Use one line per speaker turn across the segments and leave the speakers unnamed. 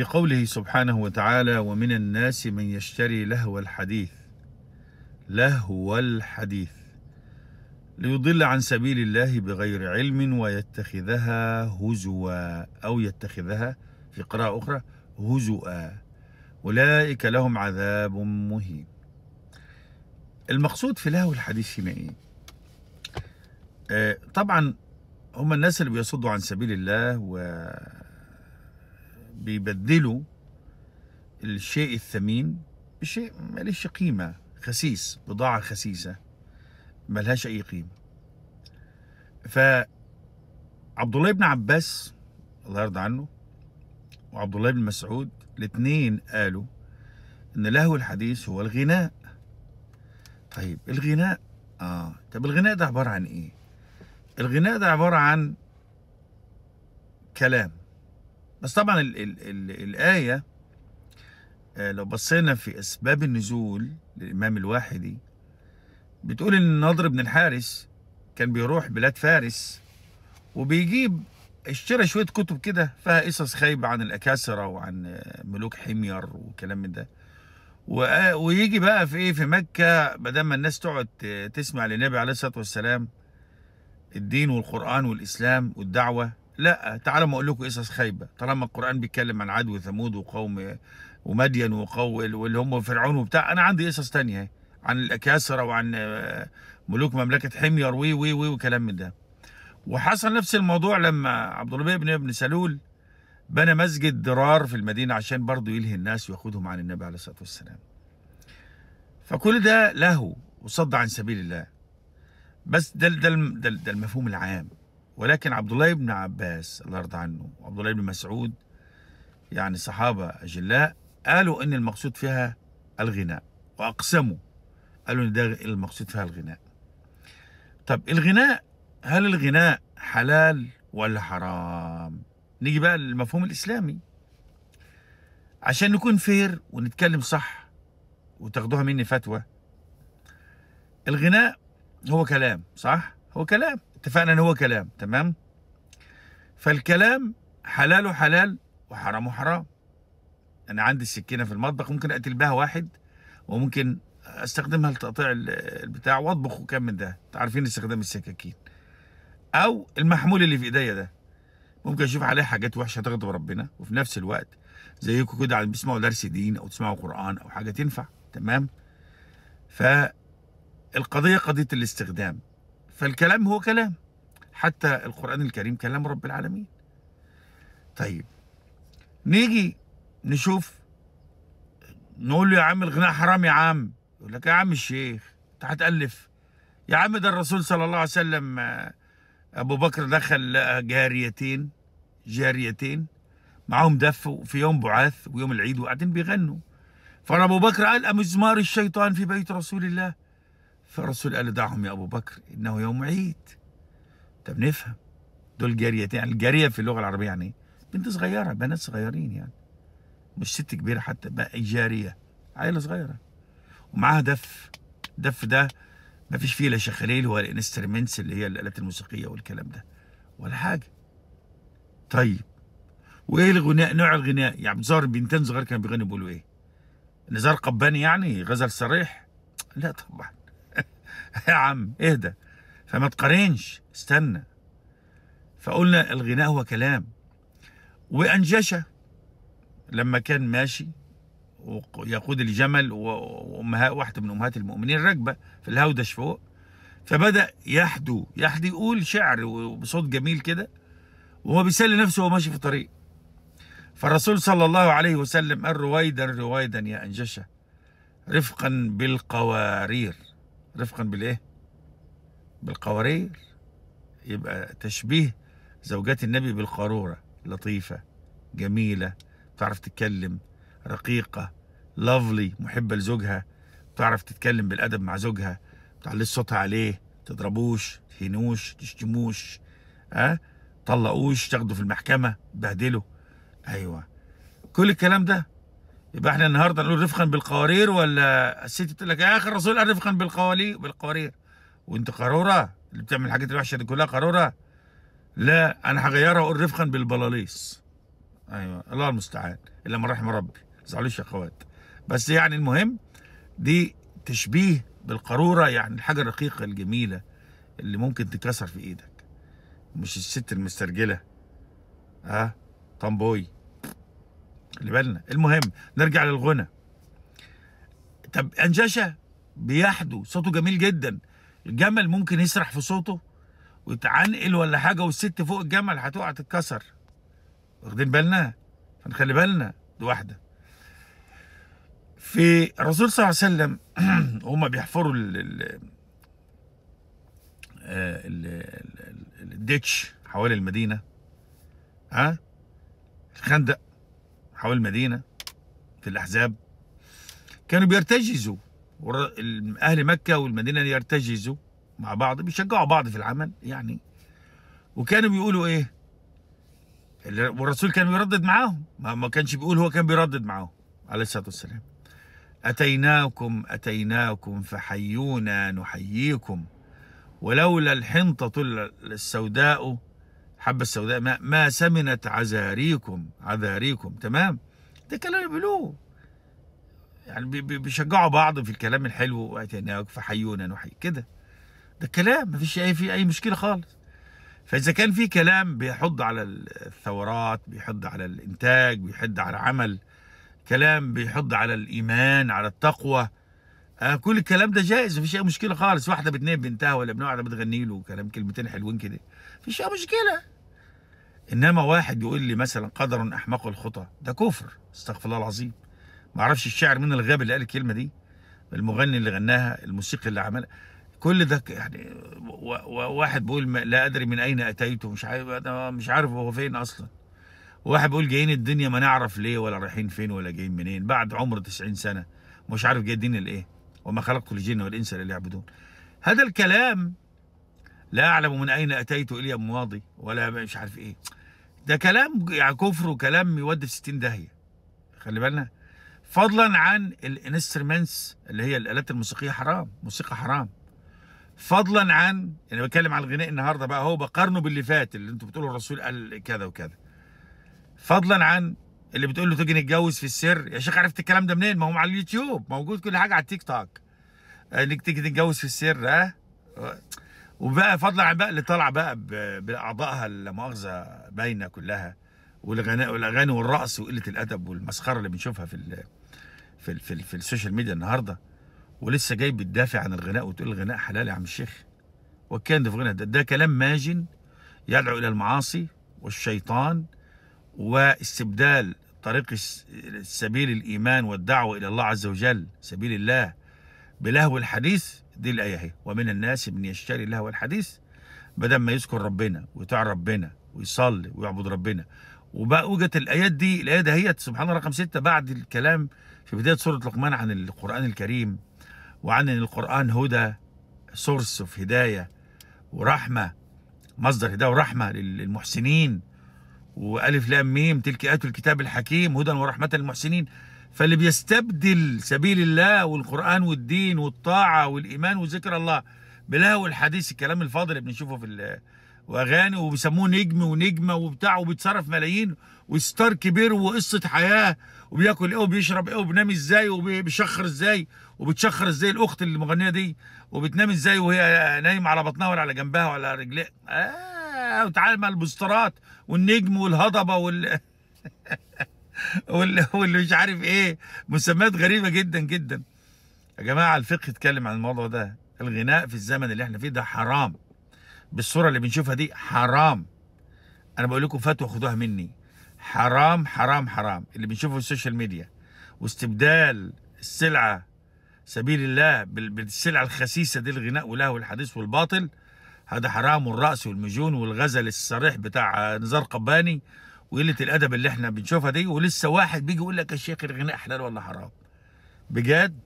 في قوله سبحانه وتعالى ومن الناس من يشتري لهو الحديث لهو الحديث ليضل عن سبيل الله بغير علم ويتخذها هزوا أو يتخذها في قراءة أخرى هزوا أولئك لهم عذاب مهين المقصود في لهو الحديث هنا إيه؟ آه، طبعا هم الناس اللي بيصدوا عن سبيل الله و بيبدلوا الشيء الثمين بشيء ليش قيمة خسيس بضاعة خسيسة لهاش أي قيمة فعبد الله بن عباس الله يرضى عنه وعبد الله بن مسعود الاثنين قالوا إن لهو الحديث هو الغناء طيب الغناء آه طب الغناء ده عبارة عن إيه؟ الغناء ده عبارة عن كلام بس طبعا الـ الـ الـ الآية آه، لو بصينا في أسباب النزول للإمام الواحدي بتقول إن النضر بن الحارس كان بيروح بلاد فارس وبيجيب اشترى شوية كتب كده فيها قصص خايبة عن الأكاسرة وعن آه، ملوك حمير وكلام من ده آه، ويجي بقى في إيه في مكة بدل ما الناس تقعد تسمع للنبي عليه الصلاة والسلام الدين والقرآن والإسلام والدعوة لا تعالوا ما اقول لكم قصص خايبه طالما القران بيتكلم عن عاد وثمود وقوم ومدين وقوم واللي هم فرعون وبتاع انا عندي قصص تانية عن الاكاسره وعن ملوك مملكه حمير وي وي وي وكلام من ده وحصل نفس الموضوع لما عبد الله بن ابن سلول بنى مسجد درار في المدينه عشان برضه يلهي الناس وياخذهم عن النبي عليه الصلاه والسلام فكل ده لهو وصد عن سبيل الله بس ده ده ده المفهوم العام ولكن عبد الله بن عباس الله يرضى عنه وعبد الله بن مسعود يعني صحابة أجلاء قالوا إن المقصود فيها الغناء وأقسموا قالوا إن ده المقصود فيها الغناء طب الغناء هل الغناء حلال ولا حرام نيجي بقى للمفهوم الإسلامي عشان نكون فير ونتكلم صح وتاخدوها مني فتوى الغناء هو كلام صح هو كلام اتفقنا ان هو كلام تمام فالكلام حلاله حلال وحرامه حرام انا عندي السكينه في المطبخ ممكن اقتل بها واحد وممكن استخدمها لتقطيع البتاع واطبخ وكم من ده عارفين استخدام السكاكين او المحمول اللي في ايديا ده ممكن اشوف عليه حاجات وحشه تغضب ربنا وفي نفس الوقت زيكم كده بتسمعوا درس دين او تسمعوا قران او حاجه تنفع تمام فالقضيه قضيه الاستخدام فالكلام هو كلام حتى القرآن الكريم كلام رب العالمين طيب نيجي نشوف نقول له يا عم الغناء حرام يا عم يقول لك يا عم الشيخ انت هتألف يا عم ده الرسول صلى الله عليه وسلم آه، أبو بكر دخل لقى جاريتين جاريتين معاهم دف في يوم بعاث ويوم العيد وقاعدين بيغنوا فأبو بكر قال أمزمار الشيطان في بيت رسول الله فالرسول قال له دعهم يا أبو بكر إنه يوم عيد طب نفهم دول جاريتين يعني الجارية في اللغة العربية يعني إيه؟ بنت صغيرة بنات صغيرين يعني مش ست كبيرة حتى بقى جارية عيلة صغيرة ومعاها دف دف ده ما فيش فيه لا شخاليل ولا انسترمنتس اللي هي الآلات الموسيقية والكلام ده ولا حاجة طيب وايه الغناء نوع الغناء يعني عبد بنتين صغار كانوا بيغنوا بيقولوا ايه نزار قباني يعني غزل صريح لا طبعا يا عم اهدى فما تقارنش استنى فقلنا الغناء هو كلام وأنجشة لما كان ماشي ويقود الجمل وأمها واحدة من أمهات المؤمنين راكبة في الهودش فوق فبدأ يحدو يحدو يقول شعر وبصوت جميل كده وهو بيسلي نفسه وهو ماشي في الطريق فالرسول صلى الله عليه وسلم قال رويدا رويدا يا أنجشة رفقا بالقوارير رفقا بالايه بالقوارير يبقى تشبيه زوجات النبي بالقارورة لطيفة جميلة بتعرف تتكلم رقيقة لافلي محبة لزوجها بتعرف تتكلم بالأدب مع زوجها تعلي صوتها عليه تضربوش تهينوش تشتموش ها أه؟ طلقوش تاخده في المحكمة تبهدله أيوه كل الكلام ده يبقى احنا النهارده نقول رفقا بالقوارير ولا الست تقول لك يا اخي الرسول قال رفقا بالقوالي بالقوارير وانت قاروره اللي بتعمل الحاجات الوحشه دي كلها قاروره لا انا هغيرها واقول رفقا بالبلاليص ايوه الله المستعان الا من رحم ربي ما تزعلوش يا اخوات بس يعني المهم دي تشبيه بالقاروره يعني الحاجه الرقيقه الجميله اللي ممكن تتكسر في ايدك مش الست المسترجله ها أه؟ خلي بالنا المهم نرجع للغنى طب انجشه بيحدو صوته جميل جدا الجمل ممكن يسرح في صوته ويتعنقل ولا حاجه والست فوق الجمل هتقع تتكسر واخدين بالنا فنخلي بالنا دي واحده في الرسول صلى الله عليه وسلم هما بيحفروا آه، ال ال الديتش حوالي المدينه ها الخندق حول المدينة في الأحزاب كانوا بيرتجزوا أهل مكة والمدينة يرتجزوا مع بعض بيشجعوا بعض في العمل يعني وكانوا بيقولوا إيه والرسول كان بيردد معاهم ما كانش بيقول هو كان بيردد معاهم عليه الصلاة والسلام أتيناكم أتيناكم فحيونا نحييكم ولولا الحنطة السوداء الحبة السوداء ما, ما سمنت عذاريكم عذاريكم تمام ده كلام بيقولوه يعني بيشجعوا بعض في الكلام الحلو واتيناك فحيونا نحيي كده ده الكلام ما فيش اي في اي مشكله خالص فاذا كان في كلام بيحض على الثورات بيحض على الانتاج بيحض على العمل كلام بيحض على الايمان على التقوى آه كل الكلام ده جائز مفيش اي مشكله خالص واحده بتنهي بنتها ولا ابن واحده بتغني له كلام كلمتين حلوين كده مفيش اي مشكله انما واحد يقول لي مثلا قدر احمق الخطى ده كفر استغفر الله العظيم ما اعرفش الشاعر مين الغاب اللي قال الكلمه دي المغني اللي غناها الموسيقي اللي عملها كل ده يعني واحد بيقول لا ادري من اين اتيت مش عارف مش عارف هو فين اصلا واحد بيقول جايين الدنيا ما نعرف ليه ولا رايحين فين ولا جايين منين بعد عمر 90 سنه مش عارف جايين لايه وما خلقت الجن والإنس إلا ليعبدون هذا الكلام لا أعلم من أين أتيت إلي مواضي ولا مش عارف إيه ده كلام يعني كفر وكلام يودي في 60 داهية خلي بالنا فضلا عن الانسترومنتس اللي هي الآلات الموسيقية حرام موسيقى حرام فضلا عن انا يعني بتكلم عن الغناء النهارده بقى هو بقارنه باللي فات اللي انتوا بتقولوا الرسول قال كذا وكذا فضلا عن اللي بتقول له تيجي نتجوز في السر يا شيخ عرفت الكلام ده منين ما هو على اليوتيوب موجود كل حاجه على التيك توك آه، انك تيجي تتجوز في السر ها آه. وبقى فضلا عن بقى اللي طالعه بقى باعضائها المؤاخذه باينه كلها والغناء والاغاني والرقص وقله الادب والمسخره اللي بنشوفها في الـ في الـ في, الـ في السوشيال ميديا النهارده ولسه جاي بتدافع عن الغناء وتقول الغناء حلال يا عم الشيخ وكان ده في غنى ده, ده كلام ماجن يدعو الى المعاصي والشيطان واستبدال طريق سبيل الإيمان والدعوة إلى الله عز وجل سبيل الله بلهو الحديث دي الآية اهي ومن الناس من يشتري لهو الحديث بدل ما يذكر ربنا ويطيع ربنا ويصلي ويعبد ربنا وبقى وجت الآيات دي الآية دهيت سبحان الله رقم ستة بعد الكلام في بداية سورة لقمان عن القرآن الكريم وعن أن القرآن هدى سورس في هداية ورحمة مصدر هداية ورحمة للمحسنين والف لام ميم تلك ايات الكتاب الحكيم هدى ورحمه للمحسنين فاللي بيستبدل سبيل الله والقران والدين والطاعه والايمان وذكر الله بلهو الحديث الكلام الفاضل اللي بنشوفه في واغاني وبيسموه نجم ونجمه وبتاع وبيتصرف ملايين وستار كبير وقصه حياه وبياكل ايه وبيشرب ايه وبينام ازاي وبيشخر ازاي وبتشخر ازاي الاخت المغنيه دي وبتنام ازاي وهي نايمه على بطنها ولا على جنبها ولا على رجليها آه بقى مع البوسترات والنجم والهضبه وال واللي مش عارف ايه مسميات غريبه جدا جدا يا جماعه الفقه اتكلم عن الموضوع ده الغناء في الزمن اللي احنا فيه ده حرام بالصوره اللي بنشوفها دي حرام انا بقول لكم فتوى خدوها مني حرام حرام حرام اللي بنشوفه في السوشيال ميديا واستبدال السلعه سبيل الله بالسلعه الخسيسه دي الغناء وله والحديث والباطل هذا حرام والرأس والمجون والغزل الصريح بتاع نزار قباني وقلة الأدب اللي احنا بنشوفها دي ولسه واحد بيجي يقول لك يا شيخ الغناء حلال ولا حرام بجد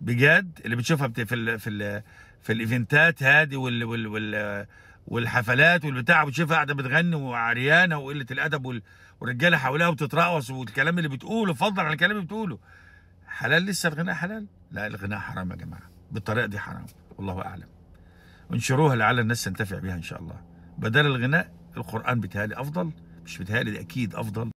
بجد اللي بتشوفها في الـ في الـ في الايفنتات هذه وال وال وال والحفلات والبتاع بتشوفها قاعده بتغني وعريانه وقله الادب والرجاله حواليها وبتترقص والكلام اللي بتقوله فضلا عن الكلام اللي بتقوله حلال لسه الغناء حلال لا الغناء حرام يا جماعه بالطريقه دي حرام والله اعلم انشروها لعل الناس تنتفع بها ان شاء الله بدل الغناء القران بيتهيألي افضل مش بيتهيألي اكيد افضل